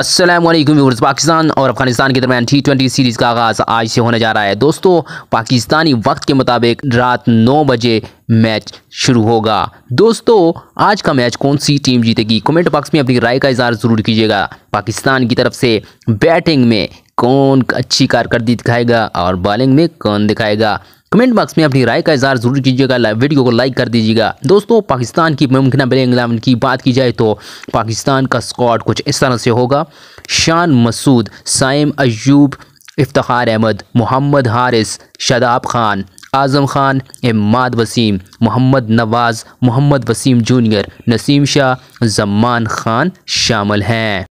असलम पाकिस्तान और अफगानिस्तान के दरमियान टी ट्वेंटी सीरीज़ का आगाज़ आज से होने जा रहा है दोस्तों पाकिस्तानी वक्त के मुताबिक रात नौ बजे मैच शुरू होगा दोस्तों आज का मैच कौन सी टीम जीतेगी कमेंट बॉक्स में अपनी राय का इजहार ज़रूर कीजिएगा पाकिस्तान की तरफ से बैटिंग में कौन अच्छी कारकर्दगी दिखाएगा और बॉलिंग में कौन दिखाएगा कमेंट बॉक्स में अपनी राय का इजहार जरूर कीजिएगा वीडियो को लाइक कर दीजिएगा दोस्तों पाकिस्तान की मुमकिन बल इंग्लैंड की बात की जाए तो पाकिस्तान का स्कॉट कुछ इस तरह से होगा शान मसूद साइम अयूब इफ्तार अहमद मोहम्मद हारिस शदाब खान आज़म खान इमाद वसीम मोहम्मद नवाज़ मोहम्मद वसीम जूनियर नसीम शाह जमान खान शामिल हैं